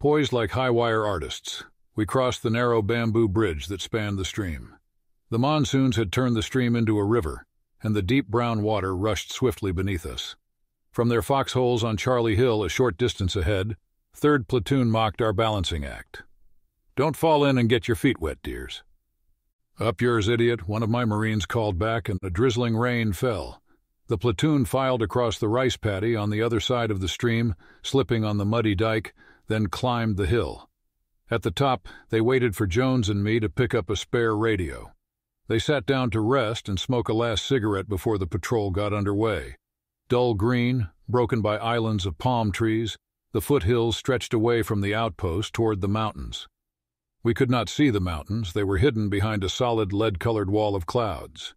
Poised like high-wire artists, we crossed the narrow bamboo bridge that spanned the stream. The monsoons had turned the stream into a river, and the deep brown water rushed swiftly beneath us. From their foxholes on Charlie Hill a short distance ahead, 3rd Platoon mocked our balancing act. Don't fall in and get your feet wet, dears. Up yours, idiot, one of my Marines called back, and a drizzling rain fell. The platoon filed across the rice paddy on the other side of the stream, slipping on the muddy dike, then climbed the hill. At the top, they waited for Jones and me to pick up a spare radio. They sat down to rest and smoke a last cigarette before the patrol got underway. Dull green, broken by islands of palm trees, the foothills stretched away from the outpost toward the mountains. We could not see the mountains, they were hidden behind a solid lead colored wall of clouds.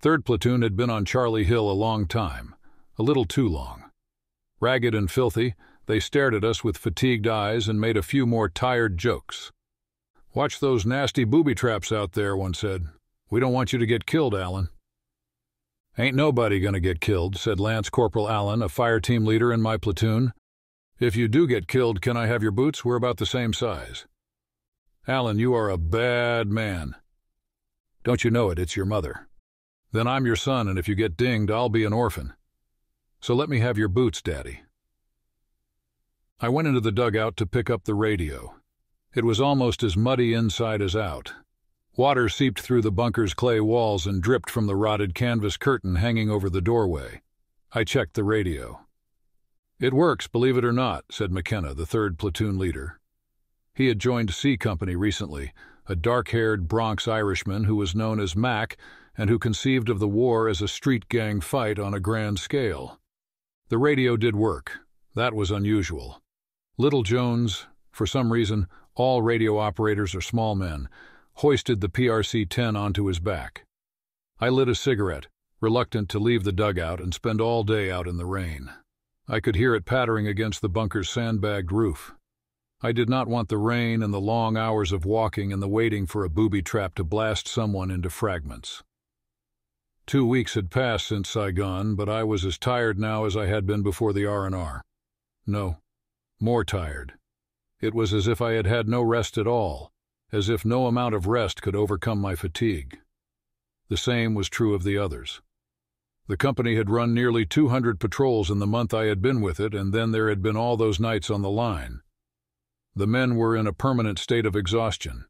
Third platoon had been on Charlie Hill a long time, a little too long. Ragged and filthy, they stared at us with fatigued eyes and made a few more tired jokes. Watch those nasty booby traps out there, one said. We don't want you to get killed, Allan. Ain't nobody gonna get killed, said Lance Corporal Allen, a fire team leader in my platoon. If you do get killed, can I have your boots? We're about the same size. Allan, you are a bad man. Don't you know it? It's your mother. Then I'm your son, and if you get dinged, I'll be an orphan. So let me have your boots, Daddy. I went into the dugout to pick up the radio. It was almost as muddy inside as out. Water seeped through the bunker's clay walls and dripped from the rotted canvas curtain hanging over the doorway. I checked the radio. It works, believe it or not, said McKenna, the third platoon leader. He had joined C Company recently, a dark haired Bronx Irishman who was known as Mac and who conceived of the war as a street gang fight on a grand scale. The radio did work. That was unusual. Little Jones, for some reason, all radio operators are small men, hoisted the PRC-10 onto his back. I lit a cigarette, reluctant to leave the dugout and spend all day out in the rain. I could hear it pattering against the bunker's sandbagged roof. I did not want the rain and the long hours of walking and the waiting for a booby trap to blast someone into fragments. Two weeks had passed since Saigon, but I was as tired now as I had been before the R&R. No, more tired. It was as if I had had no rest at all, as if no amount of rest could overcome my fatigue. The same was true of the others. The company had run nearly 200 patrols in the month I had been with it, and then there had been all those nights on the line. The men were in a permanent state of exhaustion.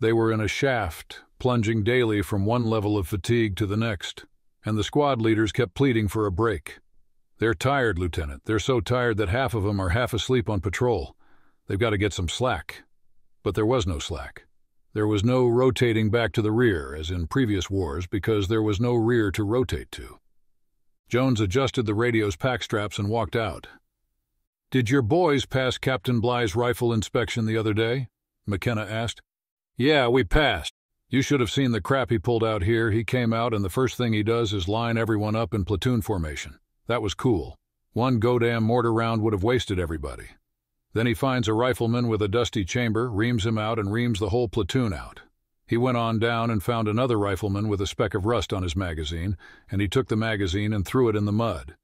They were in a shaft, plunging daily from one level of fatigue to the next, and the squad leaders kept pleading for a break. They're tired, Lieutenant. They're so tired that half of them are half asleep on patrol. They've got to get some slack. But there was no slack. There was no rotating back to the rear, as in previous wars, because there was no rear to rotate to. Jones adjusted the radio's pack straps and walked out. Did your boys pass Captain Bly's rifle inspection the other day? McKenna asked. Yeah, we passed. You should have seen the crap he pulled out here. He came out, and the first thing he does is line everyone up in platoon formation. That was cool. One goddamn mortar round would have wasted everybody. Then he finds a rifleman with a dusty chamber, reams him out, and reams the whole platoon out. He went on down and found another rifleman with a speck of rust on his magazine, and he took the magazine and threw it in the mud.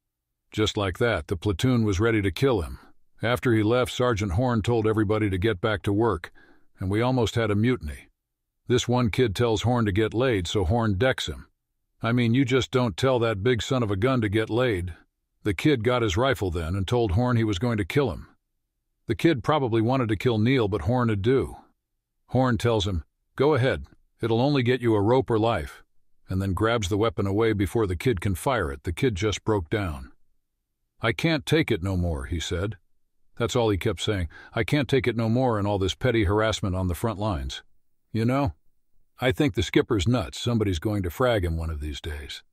Just like that, the platoon was ready to kill him. After he left, Sergeant Horn told everybody to get back to work, and we almost had a mutiny. This one kid tells Horn to get laid, so Horn decks him. I mean, you just don't tell that big son of a gun to get laid. The kid got his rifle then and told Horn he was going to kill him. The kid probably wanted to kill Neil, but Horn would do. Horn tells him, Go ahead, it'll only get you a rope or life, and then grabs the weapon away before the kid can fire it. The kid just broke down. I can't take it no more, he said. That's all he kept saying. I can't take it no more and all this petty harassment on the front lines. You know, I think the skipper's nuts. Somebody's going to frag him one of these days.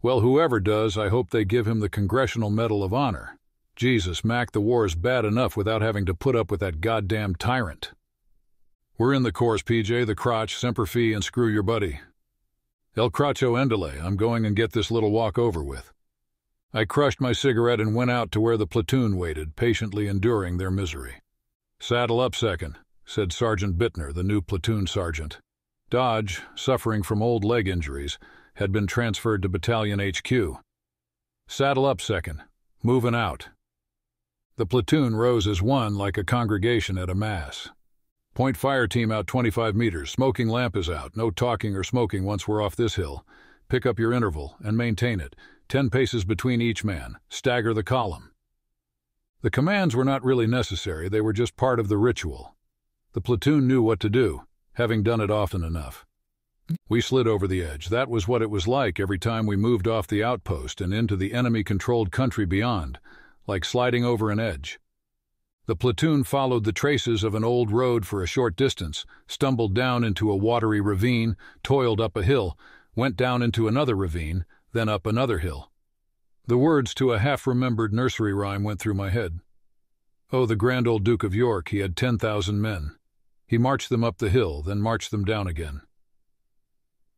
Well, whoever does, I hope they give him the Congressional Medal of Honor. Jesus, Mac, the war is bad enough without having to put up with that goddamn tyrant. We're in the course, PJ, the crotch, semper fi, and screw your buddy. El Cracho Endele, I'm going and get this little walk over with. I crushed my cigarette and went out to where the platoon waited, patiently enduring their misery. Saddle up second, said Sergeant Bittner, the new platoon sergeant. Dodge, suffering from old leg injuries, had been transferred to Battalion HQ. Saddle up, second. Moving out. The platoon rose as one like a congregation at a mass. Point fire team out 25 meters, smoking lamp is out, no talking or smoking once we're off this hill. Pick up your interval and maintain it, 10 paces between each man, stagger the column. The commands were not really necessary, they were just part of the ritual. The platoon knew what to do having done it often enough. We slid over the edge. That was what it was like every time we moved off the outpost and into the enemy controlled country beyond, like sliding over an edge. The platoon followed the traces of an old road for a short distance, stumbled down into a watery ravine, toiled up a hill, went down into another ravine, then up another hill. The words to a half remembered nursery rhyme went through my head. Oh, the grand old Duke of York, he had 10,000 men. He marched them up the hill, then marched them down again.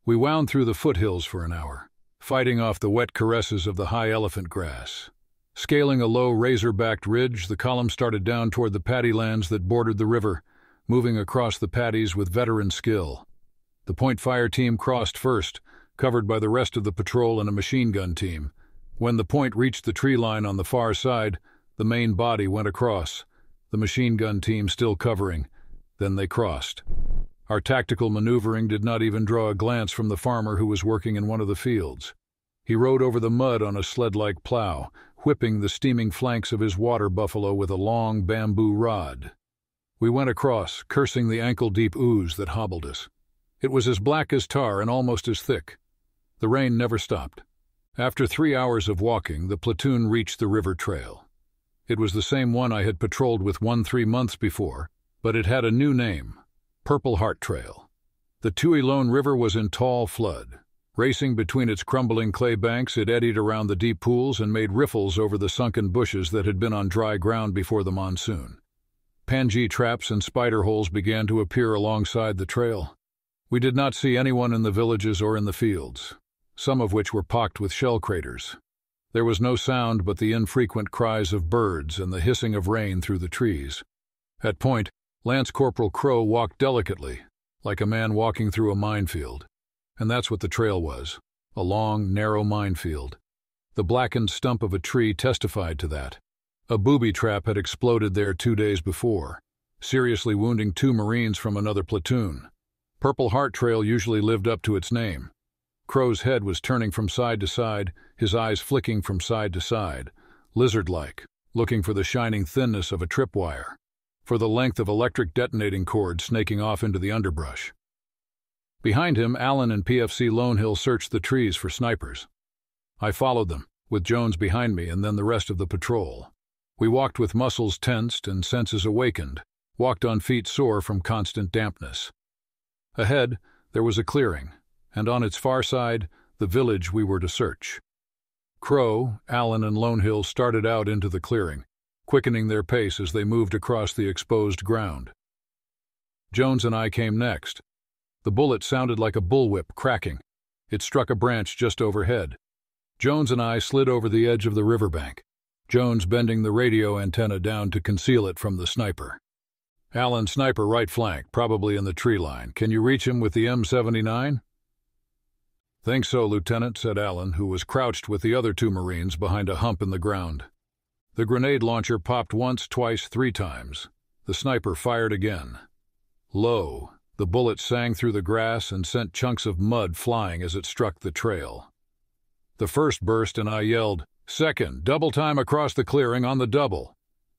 We wound through the foothills for an hour, fighting off the wet caresses of the high elephant grass. Scaling a low razor-backed ridge, the column started down toward the paddy lands that bordered the river, moving across the paddies with veteran skill. The point fire team crossed first, covered by the rest of the patrol and a machine gun team. When the point reached the tree line on the far side, the main body went across, the machine gun team still covering, then they crossed. Our tactical maneuvering did not even draw a glance from the farmer who was working in one of the fields. He rode over the mud on a sled-like plow, whipping the steaming flanks of his water buffalo with a long bamboo rod. We went across, cursing the ankle-deep ooze that hobbled us. It was as black as tar and almost as thick. The rain never stopped. After three hours of walking, the platoon reached the river trail. It was the same one I had patrolled with one three months before, but it had a new name, Purple Heart Trail. The Tui Lone River was in tall flood. Racing between its crumbling clay banks, it eddied around the deep pools and made riffles over the sunken bushes that had been on dry ground before the monsoon. Pangee traps and spider holes began to appear alongside the trail. We did not see anyone in the villages or in the fields, some of which were pocked with shell craters. There was no sound but the infrequent cries of birds and the hissing of rain through the trees. At point, Lance Corporal Crow walked delicately, like a man walking through a minefield. And that's what the trail was a long, narrow minefield. The blackened stump of a tree testified to that. A booby trap had exploded there two days before, seriously wounding two Marines from another platoon. Purple Heart Trail usually lived up to its name. Crow's head was turning from side to side, his eyes flicking from side to side, lizard-like, looking for the shining thinness of a tripwire for the length of electric detonating cord snaking off into the underbrush. Behind him, Allen and PFC Lonehill searched the trees for snipers. I followed them, with Jones behind me and then the rest of the patrol. We walked with muscles tensed and senses awakened, walked on feet sore from constant dampness. Ahead, there was a clearing, and on its far side, the village we were to search. Crow, Allen, and Lonehill started out into the clearing, quickening their pace as they moved across the exposed ground. Jones and I came next. The bullet sounded like a bullwhip cracking. It struck a branch just overhead. Jones and I slid over the edge of the riverbank, Jones bending the radio antenna down to conceal it from the sniper. Allen, sniper right flank, probably in the tree line. Can you reach him with the M79? Think so, Lieutenant, said Allen, who was crouched with the other two Marines behind a hump in the ground. The grenade launcher popped once, twice, three times. The sniper fired again. Low, the bullet sang through the grass and sent chunks of mud flying as it struck the trail. The first burst, and I yelled, Second, double time across the clearing on the double.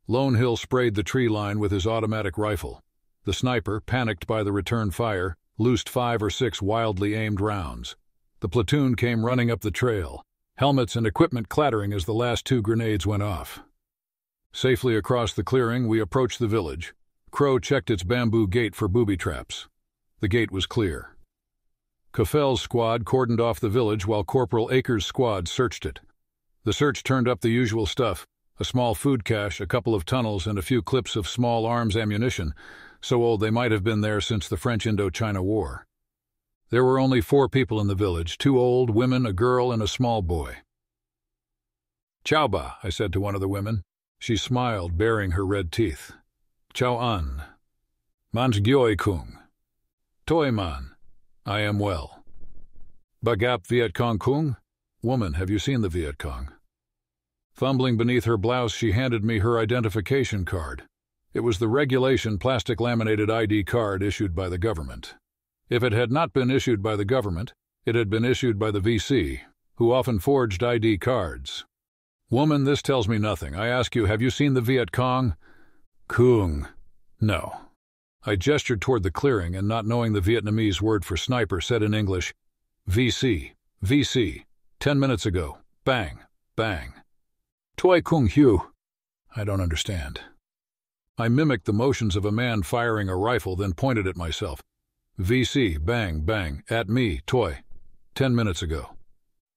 Lone Hill sprayed the tree line with his automatic rifle. The sniper, panicked by the return fire, loosed five or six wildly aimed rounds. The platoon came running up the trail helmets and equipment clattering as the last two grenades went off. Safely across the clearing, we approached the village. Crow checked its bamboo gate for booby traps. The gate was clear. Cafel's squad cordoned off the village while Corporal Akers' squad searched it. The search turned up the usual stuff, a small food cache, a couple of tunnels, and a few clips of small arms ammunition, so old they might have been there since the French Indochina War. There were only four people in the village two old women, a girl, and a small boy. Ba, I said to one of the women. She smiled, baring her red teeth. Chau An. Manchgyoy Kung. Toy Man. I am well. Bagap Viet Cong Kung? Woman, have you seen the Viet Cong? Fumbling beneath her blouse, she handed me her identification card. It was the regulation plastic laminated ID card issued by the government. If it had not been issued by the government, it had been issued by the VC, who often forged ID cards. Woman, this tells me nothing. I ask you, have you seen the Viet Cong? Kung. No. I gestured toward the clearing and, not knowing the Vietnamese word for sniper, said in English, VC, VC, 10 minutes ago, bang, bang. Toi Kung Hu. I don't understand. I mimicked the motions of a man firing a rifle, then pointed at myself. VC, bang, bang, at me, toy. Ten minutes ago.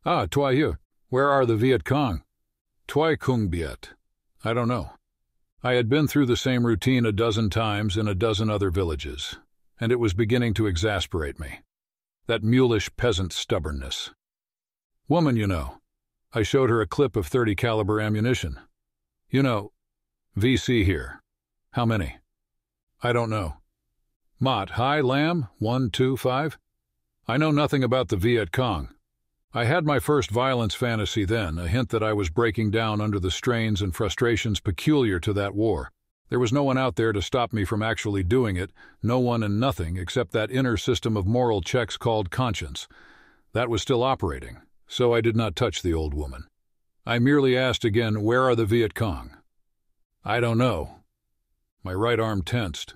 Ah, toy here. Where are the Viet Cong? Toy Kung Biet. I don't know. I had been through the same routine a dozen times in a dozen other villages, and it was beginning to exasperate me. That mulish peasant stubbornness. Woman, you know. I showed her a clip of 30 caliber ammunition. You know, VC here. How many? I don't know. Mott, hi, Lamb, 125. I know nothing about the Viet Cong. I had my first violence fantasy then, a hint that I was breaking down under the strains and frustrations peculiar to that war. There was no one out there to stop me from actually doing it, no one and nothing except that inner system of moral checks called conscience. That was still operating, so I did not touch the old woman. I merely asked again, Where are the Viet Cong? I don't know. My right arm tensed.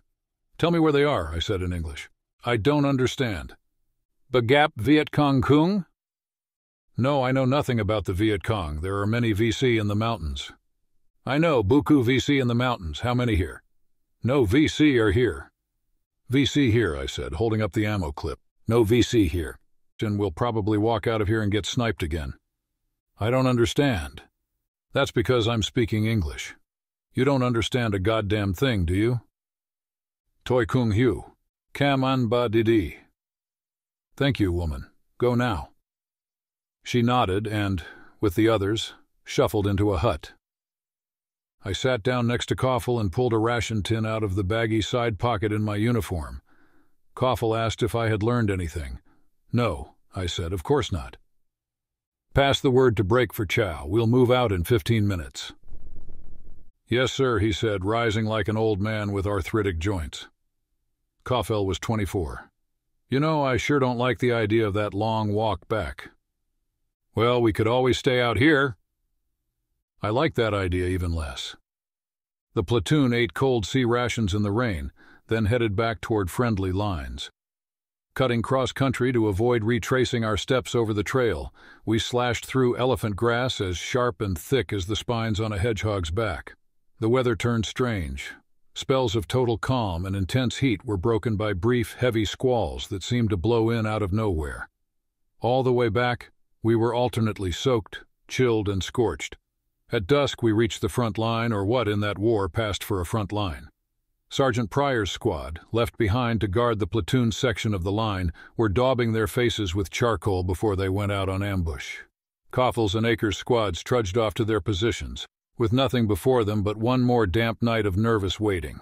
Tell me where they are, I said in English. I don't understand. Bagap Viet Cong Kung? No, I know nothing about the Viet Cong. There are many VC in the mountains. I know, Buku VC in the mountains. How many here? No VC are here. VC here, I said, holding up the ammo clip. No VC here. And we'll probably walk out of here and get sniped again. I don't understand. That's because I'm speaking English. You don't understand a goddamn thing, do you? Toi Kung Hu, Kam An Ba Didi. Thank you, woman. Go now. She nodded and, with the others, shuffled into a hut. I sat down next to Koffel and pulled a ration tin out of the baggy side pocket in my uniform. Koffel asked if I had learned anything. No, I said, of course not. Pass the word to break for chow. We'll move out in 15 minutes. Yes, sir, he said, rising like an old man with arthritic joints. Koffel was 24. You know, I sure don't like the idea of that long walk back. Well, we could always stay out here. I like that idea even less. The platoon ate cold sea rations in the rain, then headed back toward friendly lines. Cutting cross country to avoid retracing our steps over the trail, we slashed through elephant grass as sharp and thick as the spines on a hedgehog's back. The weather turned strange, Spells of total calm and intense heat were broken by brief, heavy squalls that seemed to blow in out of nowhere. All the way back, we were alternately soaked, chilled, and scorched. At dusk, we reached the front line, or what in that war passed for a front line. Sergeant Pryor's squad, left behind to guard the platoon section of the line, were daubing their faces with charcoal before they went out on ambush. Coffles and Akers' squads trudged off to their positions, with nothing before them but one more damp night of nervous waiting.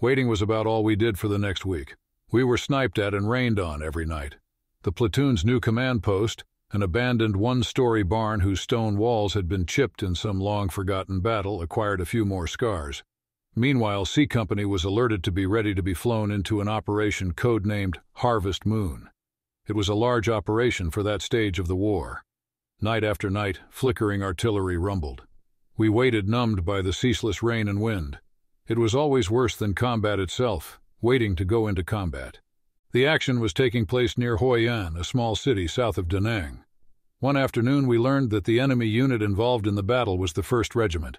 Waiting was about all we did for the next week. We were sniped at and rained on every night. The platoon's new command post, an abandoned one-story barn whose stone walls had been chipped in some long-forgotten battle, acquired a few more scars. Meanwhile, C Company was alerted to be ready to be flown into an operation codenamed Harvest Moon. It was a large operation for that stage of the war. Night after night, flickering artillery rumbled. We waited numbed by the ceaseless rain and wind. It was always worse than combat itself, waiting to go into combat. The action was taking place near Hoi An, a small city south of Da Nang. One afternoon we learned that the enemy unit involved in the battle was the 1st Regiment.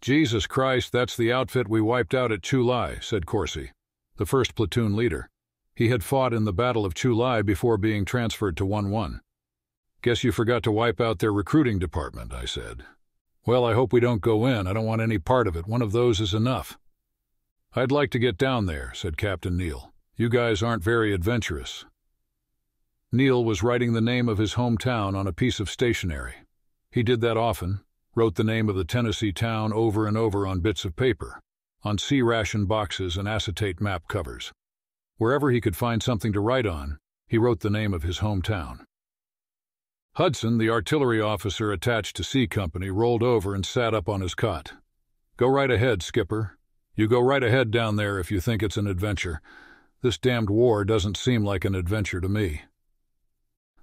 Jesus Christ, that's the outfit we wiped out at Chu Lai, said Corsi, the 1st Platoon leader. He had fought in the Battle of Chu Lai before being transferred to 1-1. Guess you forgot to wipe out their recruiting department, I said, well, I hope we don't go in. I don't want any part of it. One of those is enough. I'd like to get down there, said Captain Neal. You guys aren't very adventurous. Neal was writing the name of his hometown on a piece of stationery. He did that often, wrote the name of the Tennessee town over and over on bits of paper, on sea ration boxes and acetate map covers. Wherever he could find something to write on, he wrote the name of his hometown. Hudson, the artillery officer attached to C Company, rolled over and sat up on his cot. Go right ahead, Skipper. You go right ahead down there if you think it's an adventure. This damned war doesn't seem like an adventure to me.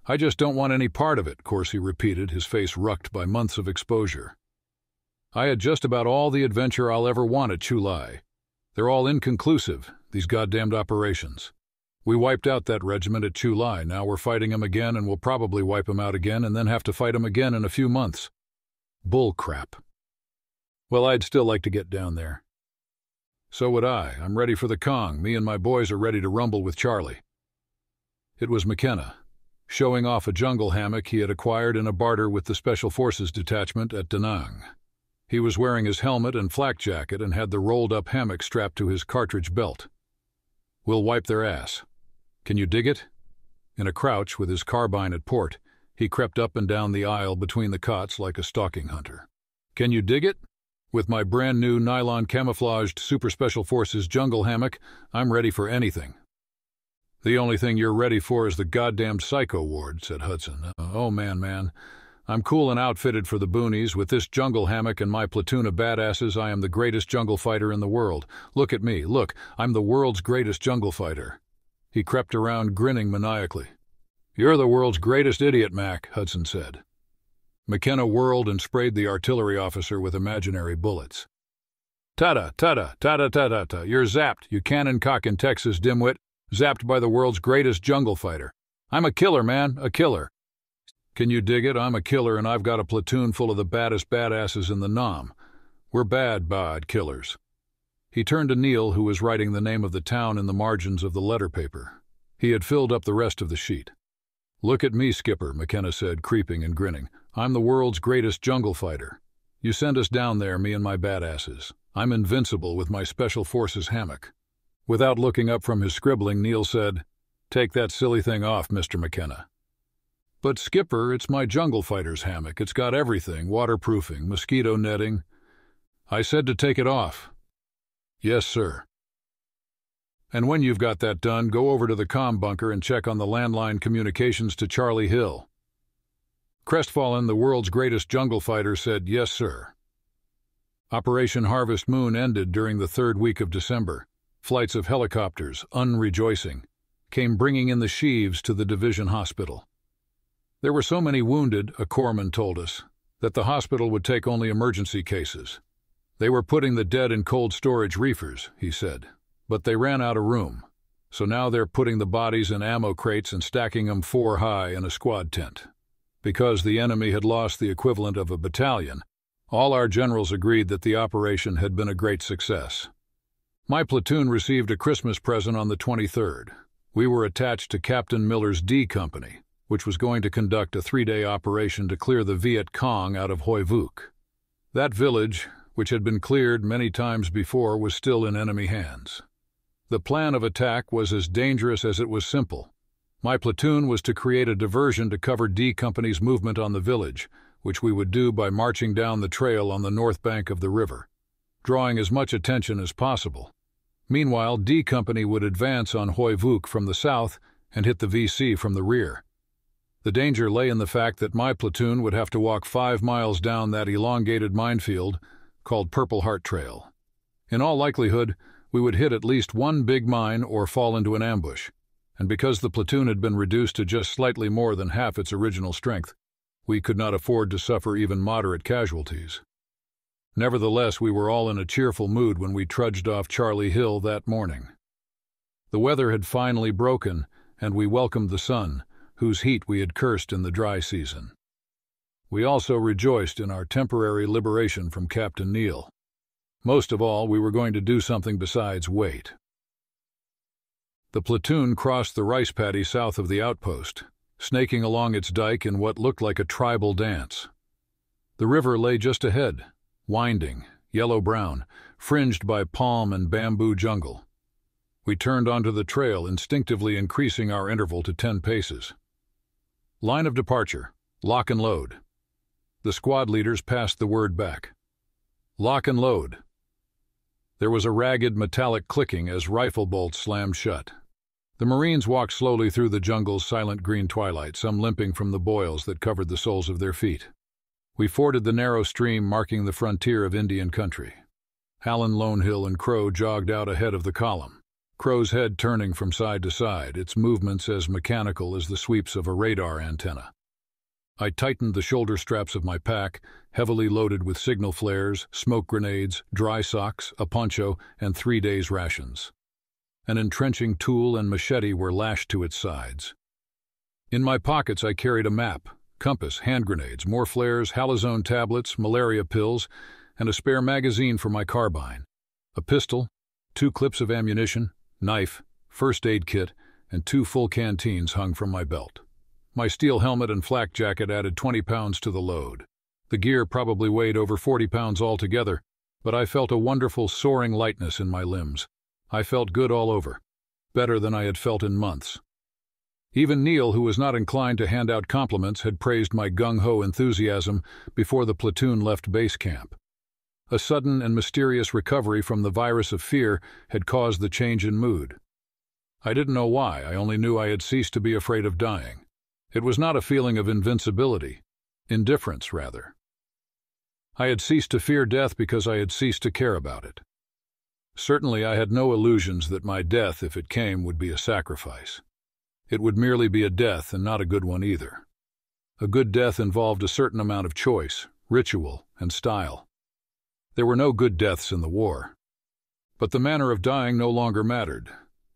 I just don't want any part of it, Corsi repeated, his face rucked by months of exposure. I had just about all the adventure I'll ever want at Chulai. They're all inconclusive, these goddamned operations. We wiped out that regiment at Chulai. Now we're fighting fighting them again, and we'll probably wipe them out again, and then have to fight them again in a few months. Bull crap. Well, I'd still like to get down there. So would I. I'm ready for the Kong. Me and my boys are ready to rumble with Charlie. It was McKenna, showing off a jungle hammock he had acquired in a barter with the Special Forces Detachment at Da Nang. He was wearing his helmet and flak jacket and had the rolled up hammock strapped to his cartridge belt. We'll wipe their ass. Can you dig it? In a crouch, with his carbine at port, he crept up and down the aisle between the cots like a stalking hunter. Can you dig it? With my brand new nylon camouflaged Super Special Forces jungle hammock, I'm ready for anything. The only thing you're ready for is the goddamned psycho ward, said Hudson. Oh man, man. I'm cool and outfitted for the boonies. With this jungle hammock and my platoon of badasses, I am the greatest jungle fighter in the world. Look at me, look, I'm the world's greatest jungle fighter. He crept around, grinning maniacally. You're the world's greatest idiot, Mac, Hudson said. McKenna whirled and sprayed the artillery officer with imaginary bullets. Tada, tada, tada, tada, tada, you're zapped, you cannon cock in Texas, dimwit, zapped by the world's greatest jungle fighter. I'm a killer, man, a killer. Can you dig it? I'm a killer and I've got a platoon full of the baddest badasses in the nom. We're bad, bad killers. He turned to Neil, who was writing the name of the town in the margins of the letter paper. He had filled up the rest of the sheet. Look at me, Skipper, McKenna said, creeping and grinning. I'm the world's greatest jungle fighter. You send us down there, me and my badasses. I'm invincible with my special forces hammock. Without looking up from his scribbling, Neil said, Take that silly thing off, Mr. McKenna. But, Skipper, it's my jungle fighter's hammock. It's got everything waterproofing, mosquito netting. I said to take it off. Yes, sir. And when you've got that done, go over to the com bunker and check on the landline communications to Charlie Hill. Crestfallen, the world's greatest jungle fighter, said, Yes, sir. Operation Harvest Moon ended during the third week of December. Flights of helicopters, unrejoicing, came bringing in the sheaves to the division hospital. There were so many wounded, a corpsman told us, that the hospital would take only emergency cases. They were putting the dead in cold storage reefers, he said, but they ran out of room. So now they're putting the bodies in ammo crates and stacking them four high in a squad tent. Because the enemy had lost the equivalent of a battalion, all our generals agreed that the operation had been a great success. My platoon received a Christmas present on the 23rd. We were attached to Captain Miller's D Company, which was going to conduct a three-day operation to clear the Viet Cong out of Hoi Vuk. That village, which had been cleared many times before, was still in enemy hands. The plan of attack was as dangerous as it was simple. My platoon was to create a diversion to cover D Company's movement on the village, which we would do by marching down the trail on the north bank of the river, drawing as much attention as possible. Meanwhile, D Company would advance on Hoyvuk from the south and hit the VC from the rear. The danger lay in the fact that my platoon would have to walk five miles down that elongated minefield called Purple Heart Trail. In all likelihood, we would hit at least one big mine or fall into an ambush, and because the platoon had been reduced to just slightly more than half its original strength, we could not afford to suffer even moderate casualties. Nevertheless, we were all in a cheerful mood when we trudged off Charlie Hill that morning. The weather had finally broken, and we welcomed the sun, whose heat we had cursed in the dry season. We also rejoiced in our temporary liberation from Captain Neal. Most of all, we were going to do something besides wait. The platoon crossed the rice paddy south of the outpost, snaking along its dike in what looked like a tribal dance. The river lay just ahead, winding, yellow-brown, fringed by palm and bamboo jungle. We turned onto the trail, instinctively increasing our interval to ten paces. Line of departure, lock and load. The squad leaders passed the word back. Lock and load. There was a ragged metallic clicking as rifle bolts slammed shut. The Marines walked slowly through the jungle's silent green twilight, some limping from the boils that covered the soles of their feet. We forded the narrow stream marking the frontier of Indian country. Hallen Lonehill and Crow jogged out ahead of the column, Crow's head turning from side to side, its movements as mechanical as the sweeps of a radar antenna. I tightened the shoulder straps of my pack, heavily loaded with signal flares, smoke grenades, dry socks, a poncho, and three days' rations. An entrenching tool and machete were lashed to its sides. In my pockets I carried a map, compass, hand grenades, more flares, halozone tablets, malaria pills, and a spare magazine for my carbine, a pistol, two clips of ammunition, knife, first aid kit, and two full canteens hung from my belt. My steel helmet and flak jacket added 20 pounds to the load. The gear probably weighed over 40 pounds altogether, but I felt a wonderful soaring lightness in my limbs. I felt good all over, better than I had felt in months. Even Neil, who was not inclined to hand out compliments, had praised my gung-ho enthusiasm before the platoon left base camp. A sudden and mysterious recovery from the virus of fear had caused the change in mood. I didn't know why, I only knew I had ceased to be afraid of dying. It was not a feeling of invincibility, indifference, rather. I had ceased to fear death because I had ceased to care about it. Certainly, I had no illusions that my death, if it came, would be a sacrifice. It would merely be a death, and not a good one either. A good death involved a certain amount of choice, ritual, and style. There were no good deaths in the war. But the manner of dying no longer mattered.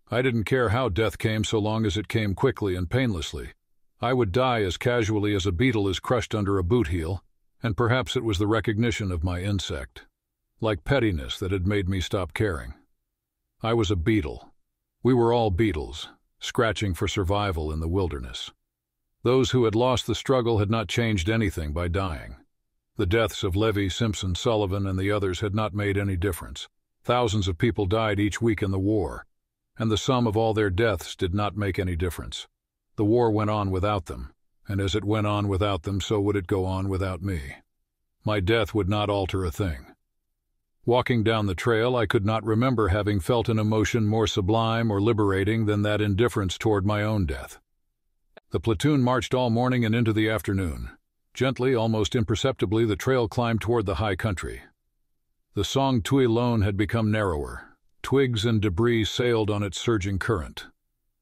I didn't care how death came so long as it came quickly and painlessly, I would die as casually as a beetle is crushed under a boot heel, and perhaps it was the recognition of my insect, like pettiness that had made me stop caring. I was a beetle. We were all beetles, scratching for survival in the wilderness. Those who had lost the struggle had not changed anything by dying. The deaths of Levy, Simpson, Sullivan, and the others had not made any difference. Thousands of people died each week in the war, and the sum of all their deaths did not make any difference. The war went on without them, and as it went on without them, so would it go on without me. My death would not alter a thing. Walking down the trail, I could not remember having felt an emotion more sublime or liberating than that indifference toward my own death. The platoon marched all morning and into the afternoon. Gently, almost imperceptibly, the trail climbed toward the high country. The Song Tui Lone had become narrower. Twigs and debris sailed on its surging current.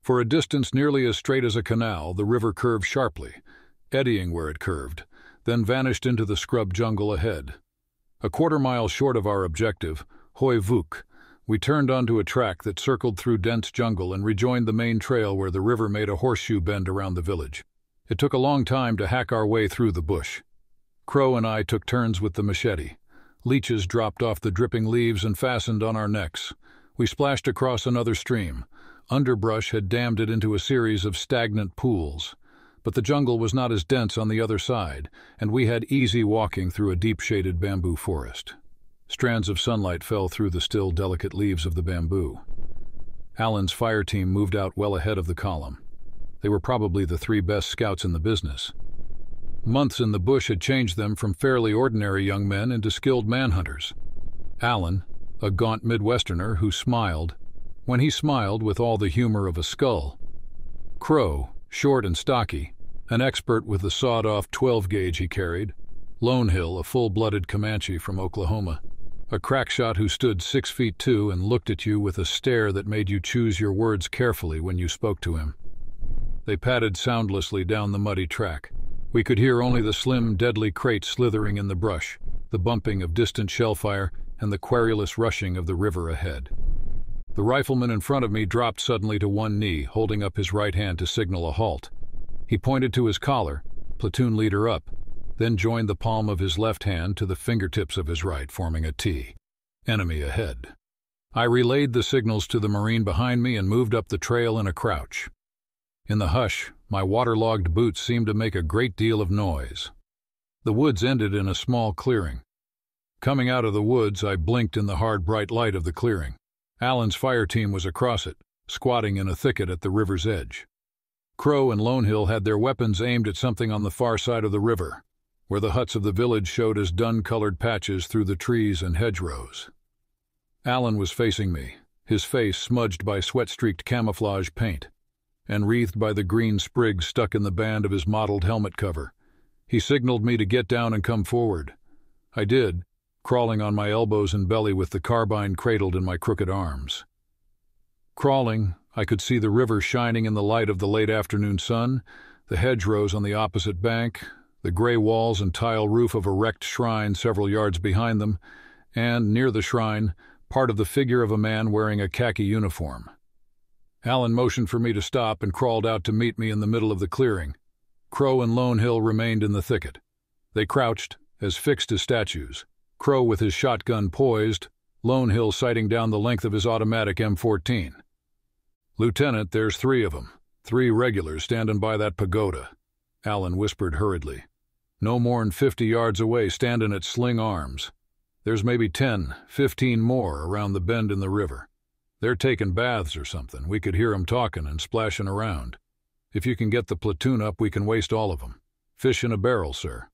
For a distance nearly as straight as a canal, the river curved sharply, eddying where it curved, then vanished into the scrub jungle ahead. A quarter mile short of our objective, Hoi Vuk, we turned onto a track that circled through dense jungle and rejoined the main trail where the river made a horseshoe bend around the village. It took a long time to hack our way through the bush. Crow and I took turns with the machete. Leeches dropped off the dripping leaves and fastened on our necks. We splashed across another stream, Underbrush had dammed it into a series of stagnant pools, but the jungle was not as dense on the other side, and we had easy walking through a deep-shaded bamboo forest. Strands of sunlight fell through the still delicate leaves of the bamboo. Allen's fire team moved out well ahead of the column. They were probably the three best scouts in the business. Months in the bush had changed them from fairly ordinary young men into skilled manhunters. Allen, a gaunt Midwesterner who smiled, when he smiled with all the humor of a skull. Crow, short and stocky, an expert with the sawed-off 12-gauge he carried, Lone Hill, a full-blooded Comanche from Oklahoma, a crackshot who stood six feet two and looked at you with a stare that made you choose your words carefully when you spoke to him. They padded soundlessly down the muddy track. We could hear only the slim, deadly crate slithering in the brush, the bumping of distant shellfire, and the querulous rushing of the river ahead. The rifleman in front of me dropped suddenly to one knee, holding up his right hand to signal a halt. He pointed to his collar, platoon leader up, then joined the palm of his left hand to the fingertips of his right, forming a T. Enemy ahead. I relayed the signals to the Marine behind me and moved up the trail in a crouch. In the hush, my waterlogged boots seemed to make a great deal of noise. The woods ended in a small clearing. Coming out of the woods, I blinked in the hard bright light of the clearing. Allen's fire team was across it, squatting in a thicket at the river's edge. Crow and Lone Hill had their weapons aimed at something on the far side of the river, where the huts of the village showed as dun-colored patches through the trees and hedgerows. Allen was facing me, his face smudged by sweat-streaked camouflage paint and wreathed by the green sprigs stuck in the band of his mottled helmet cover. He signaled me to get down and come forward. I did, crawling on my elbows and belly with the carbine cradled in my crooked arms. Crawling, I could see the river shining in the light of the late afternoon sun, the hedgerows on the opposite bank, the gray walls and tile roof of a wrecked shrine several yards behind them, and, near the shrine, part of the figure of a man wearing a khaki uniform. Allen motioned for me to stop and crawled out to meet me in the middle of the clearing. Crow and Lone Hill remained in the thicket. They crouched, as fixed as statues. Crow with his shotgun poised, Lone Hill sighting down the length of his automatic M14. Lieutenant, there's three of 'em, three regulars standing by that pagoda, Allen whispered hurriedly. No more'n 50 yards away, standing at sling arms. There's maybe ten, fifteen more around the bend in the river. They're taking baths or something. We could hear 'em talking and splashing around. If you can get the platoon up, we can waste all of 'em. Fish in a barrel, sir.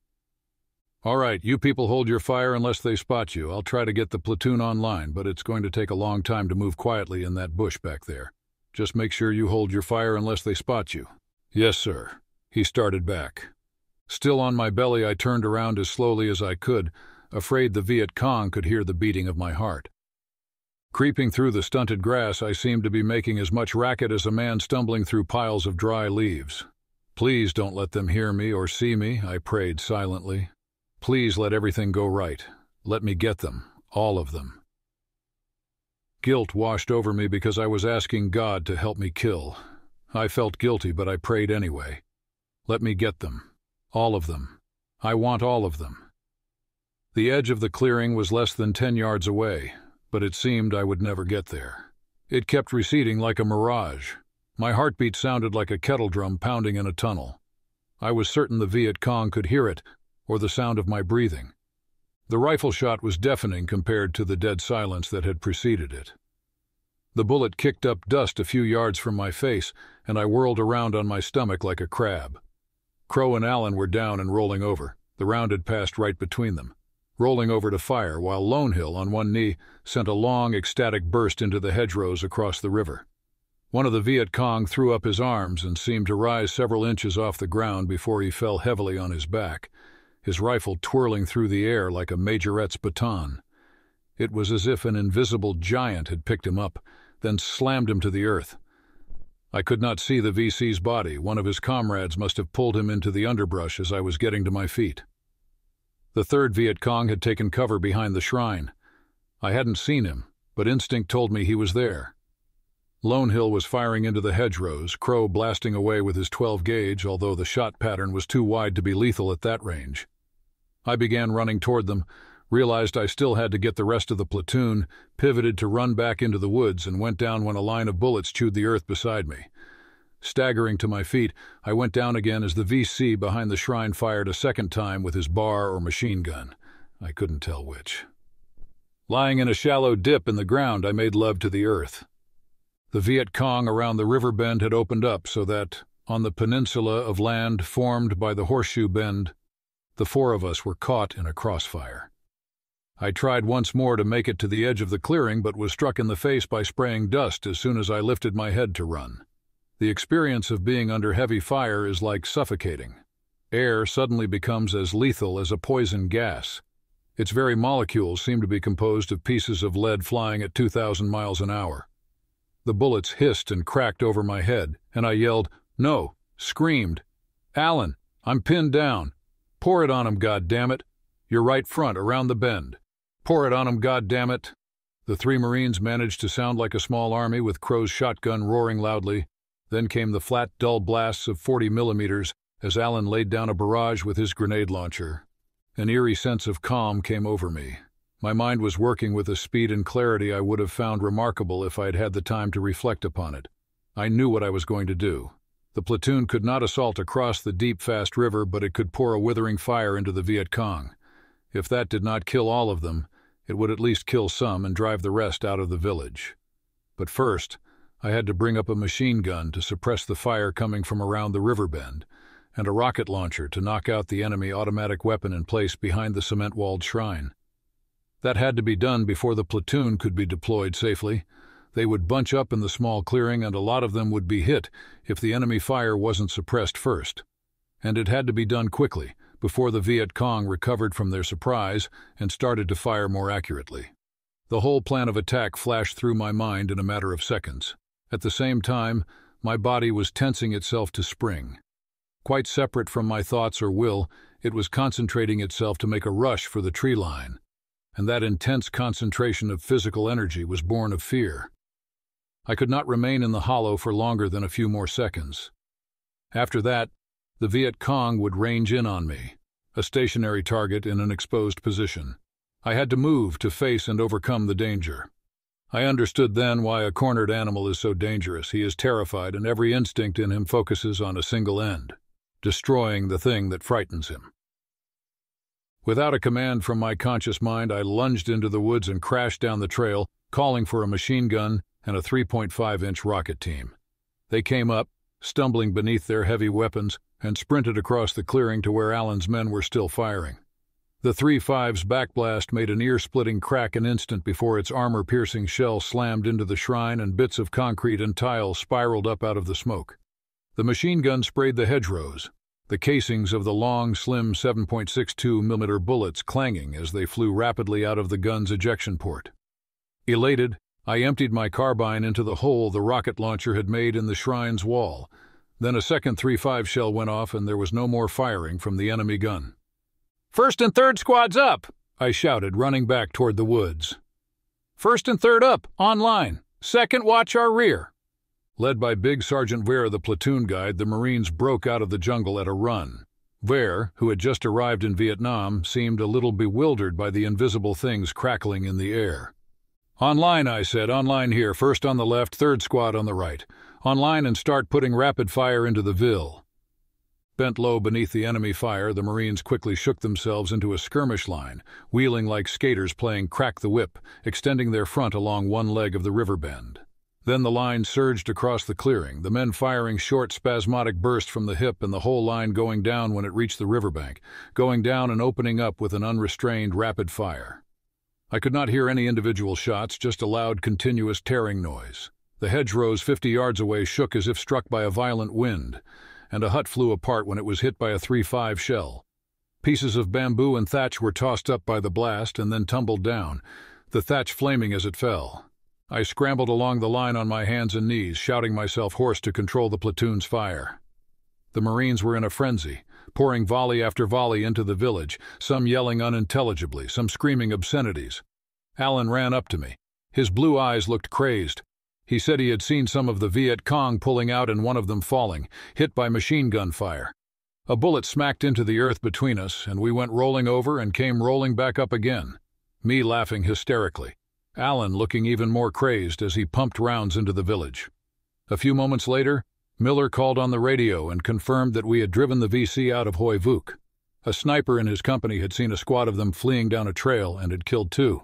All right, you people hold your fire unless they spot you. I'll try to get the platoon online, but it's going to take a long time to move quietly in that bush back there. Just make sure you hold your fire unless they spot you. Yes, sir. He started back. Still on my belly, I turned around as slowly as I could, afraid the Viet Cong could hear the beating of my heart. Creeping through the stunted grass, I seemed to be making as much racket as a man stumbling through piles of dry leaves. Please don't let them hear me or see me, I prayed silently. Please let everything go right. Let me get them, all of them. Guilt washed over me because I was asking God to help me kill. I felt guilty, but I prayed anyway. Let me get them. All of them. I want all of them. The edge of the clearing was less than ten yards away, but it seemed I would never get there. It kept receding like a mirage. My heartbeat sounded like a kettle drum pounding in a tunnel. I was certain the Viet Cong could hear it or the sound of my breathing. The rifle shot was deafening compared to the dead silence that had preceded it. The bullet kicked up dust a few yards from my face, and I whirled around on my stomach like a crab. Crow and Allen were down and rolling over. The round had passed right between them, rolling over to fire, while Lonehill, on one knee, sent a long, ecstatic burst into the hedgerows across the river. One of the Viet Cong threw up his arms and seemed to rise several inches off the ground before he fell heavily on his back, his rifle twirling through the air like a majorette's baton. It was as if an invisible giant had picked him up, then slammed him to the earth. I could not see the VC's body. One of his comrades must have pulled him into the underbrush as I was getting to my feet. The third Viet Cong had taken cover behind the shrine. I hadn't seen him, but instinct told me he was there. Lone Hill was firing into the hedgerows, Crow blasting away with his 12 gauge, although the shot pattern was too wide to be lethal at that range. I began running toward them, realized I still had to get the rest of the platoon, pivoted to run back into the woods, and went down when a line of bullets chewed the earth beside me. Staggering to my feet, I went down again as the VC behind the shrine fired a second time with his bar or machine gun. I couldn't tell which. Lying in a shallow dip in the ground, I made love to the earth. The Viet Cong around the river bend had opened up so that, on the peninsula of land formed by the horseshoe bend, the four of us were caught in a crossfire. I tried once more to make it to the edge of the clearing, but was struck in the face by spraying dust as soon as I lifted my head to run. The experience of being under heavy fire is like suffocating. Air suddenly becomes as lethal as a poison gas. Its very molecules seem to be composed of pieces of lead flying at 2,000 miles an hour. The bullets hissed and cracked over my head, and I yelled, No! screamed, Allen, I'm pinned down. Pour it on 'em, goddammit. Your right front, around the bend. Pour it on 'em, goddammit. The three Marines managed to sound like a small army with Crow's shotgun roaring loudly. Then came the flat, dull blasts of 40 millimeters as Allen laid down a barrage with his grenade launcher. An eerie sense of calm came over me. My mind was working with a speed and clarity I would have found remarkable if I had had the time to reflect upon it. I knew what I was going to do. The platoon could not assault across the deep, fast river, but it could pour a withering fire into the Viet Cong. If that did not kill all of them, it would at least kill some and drive the rest out of the village. But first, I had to bring up a machine gun to suppress the fire coming from around the river bend, and a rocket launcher to knock out the enemy automatic weapon in place behind the cement-walled shrine. That had to be done before the platoon could be deployed safely, they would bunch up in the small clearing and a lot of them would be hit if the enemy fire wasn't suppressed first. And it had to be done quickly, before the Viet Cong recovered from their surprise and started to fire more accurately. The whole plan of attack flashed through my mind in a matter of seconds. At the same time, my body was tensing itself to spring. Quite separate from my thoughts or will, it was concentrating itself to make a rush for the tree line. And that intense concentration of physical energy was born of fear. I could not remain in the hollow for longer than a few more seconds. After that, the Viet Cong would range in on me, a stationary target in an exposed position. I had to move to face and overcome the danger. I understood then why a cornered animal is so dangerous. He is terrified, and every instinct in him focuses on a single end destroying the thing that frightens him. Without a command from my conscious mind, I lunged into the woods and crashed down the trail, calling for a machine gun and a 3.5-inch rocket team. They came up, stumbling beneath their heavy weapons, and sprinted across the clearing to where Allen's men were still firing. The 3.5's backblast made an ear-splitting crack an instant before its armor-piercing shell slammed into the shrine and bits of concrete and tile spiraled up out of the smoke. The machine gun sprayed the hedgerows, the casings of the long, slim 7.62mm bullets clanging as they flew rapidly out of the gun's ejection port. Elated, I emptied my carbine into the hole the rocket launcher had made in the shrine's wall. Then a second 3-5 shell went off and there was no more firing from the enemy gun. First and third squads up, I shouted, running back toward the woods. First and third up, on line. Second watch our rear. Led by Big Sergeant Vare, the platoon guide, the Marines broke out of the jungle at a run. Vare, who had just arrived in Vietnam, seemed a little bewildered by the invisible things crackling in the air. Online, I said, online here, first on the left, third squad on the right. Online and start putting rapid fire into the Ville. Bent low beneath the enemy fire, the Marines quickly shook themselves into a skirmish line, wheeling like skaters playing crack the whip, extending their front along one leg of the river bend. Then the line surged across the clearing, the men firing short spasmodic bursts from the hip and the whole line going down when it reached the riverbank, going down and opening up with an unrestrained rapid fire. I could not hear any individual shots, just a loud, continuous tearing noise. The hedgerows 50 yards away shook as if struck by a violent wind, and a hut flew apart when it was hit by a 3-5 shell. Pieces of bamboo and thatch were tossed up by the blast and then tumbled down, the thatch flaming as it fell. I scrambled along the line on my hands and knees, shouting myself hoarse to control the platoon's fire. The Marines were in a frenzy pouring volley after volley into the village, some yelling unintelligibly, some screaming obscenities. Allen ran up to me. His blue eyes looked crazed. He said he had seen some of the Viet Cong pulling out and one of them falling, hit by machine gun fire. A bullet smacked into the earth between us, and we went rolling over and came rolling back up again, me laughing hysterically, Allen looking even more crazed as he pumped rounds into the village. A few moments later, Miller called on the radio and confirmed that we had driven the VC out of Hoi Vuk. A sniper in his company had seen a squad of them fleeing down a trail and had killed two.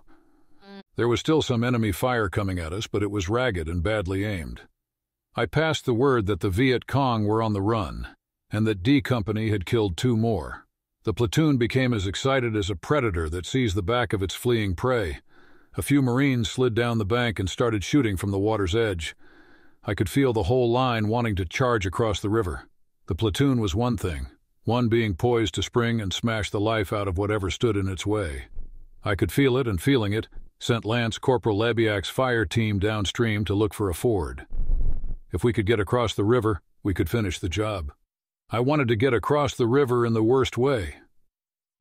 There was still some enemy fire coming at us, but it was ragged and badly aimed. I passed the word that the Viet Cong were on the run, and that D Company had killed two more. The platoon became as excited as a predator that sees the back of its fleeing prey. A few Marines slid down the bank and started shooting from the water's edge. I could feel the whole line wanting to charge across the river. The platoon was one thing, one being poised to spring and smash the life out of whatever stood in its way. I could feel it, and feeling it, sent Lance Corporal Labiak's fire team downstream to look for a ford. If we could get across the river, we could finish the job. I wanted to get across the river in the worst way.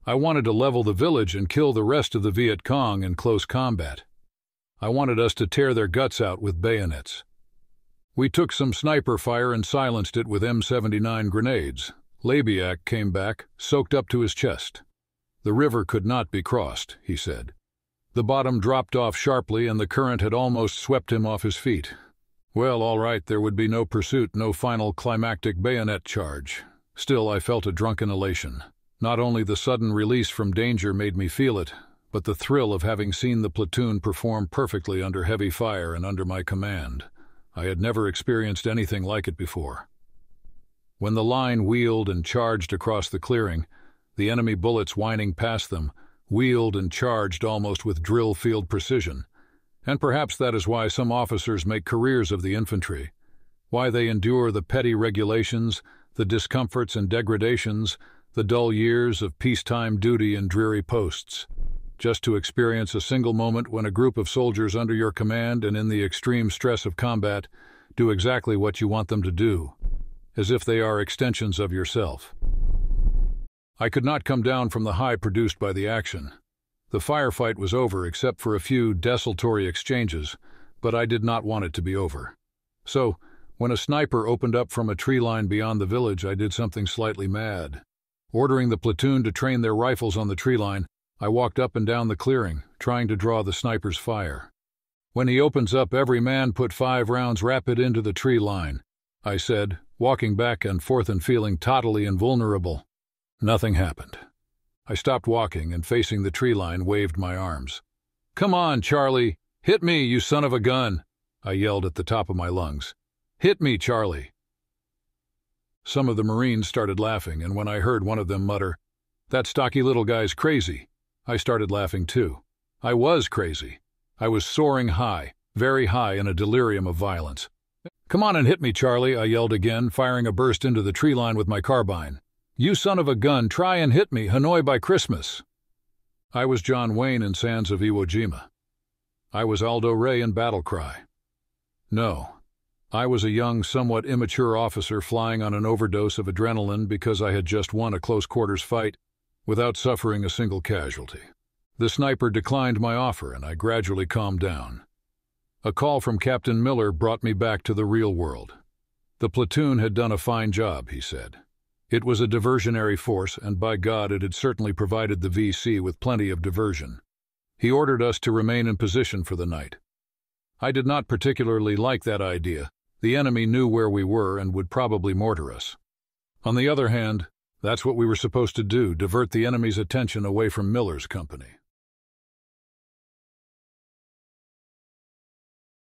I wanted to level the village and kill the rest of the Viet Cong in close combat. I wanted us to tear their guts out with bayonets. We took some sniper fire and silenced it with M79 grenades. Labiak came back, soaked up to his chest. The river could not be crossed, he said. The bottom dropped off sharply and the current had almost swept him off his feet. Well, all right, there would be no pursuit, no final climactic bayonet charge. Still, I felt a drunken elation. Not only the sudden release from danger made me feel it, but the thrill of having seen the platoon perform perfectly under heavy fire and under my command. I had never experienced anything like it before. When the line wheeled and charged across the clearing, the enemy bullets whining past them wheeled and charged almost with drill field precision. And perhaps that is why some officers make careers of the infantry, why they endure the petty regulations, the discomforts and degradations, the dull years of peacetime duty and dreary posts just to experience a single moment when a group of soldiers under your command and in the extreme stress of combat do exactly what you want them to do, as if they are extensions of yourself. I could not come down from the high produced by the action. The firefight was over except for a few desultory exchanges, but I did not want it to be over. So, when a sniper opened up from a tree line beyond the village, I did something slightly mad. Ordering the platoon to train their rifles on the tree line, I walked up and down the clearing, trying to draw the sniper's fire. When he opens up, every man put five rounds rapid into the tree line, I said, walking back and forth and feeling tottily invulnerable. Nothing happened. I stopped walking and facing the tree line waved my arms. Come on, Charlie! Hit me, you son of a gun! I yelled at the top of my lungs. Hit me, Charlie! Some of the Marines started laughing, and when I heard one of them mutter, That stocky little guy's crazy, I started laughing too. I was crazy. I was soaring high, very high in a delirium of violence. Come on and hit me, Charlie, I yelled again, firing a burst into the tree line with my carbine. You son of a gun, try and hit me, Hanoi by Christmas. I was John Wayne in Sands of Iwo Jima. I was Aldo Ray in Battle Cry. No, I was a young, somewhat immature officer flying on an overdose of adrenaline because I had just won a close quarters fight without suffering a single casualty. The sniper declined my offer and I gradually calmed down. A call from Captain Miller brought me back to the real world. The platoon had done a fine job, he said. It was a diversionary force, and by God, it had certainly provided the VC with plenty of diversion. He ordered us to remain in position for the night. I did not particularly like that idea. The enemy knew where we were and would probably mortar us. On the other hand, that's what we were supposed to do, divert the enemy's attention away from Miller's company.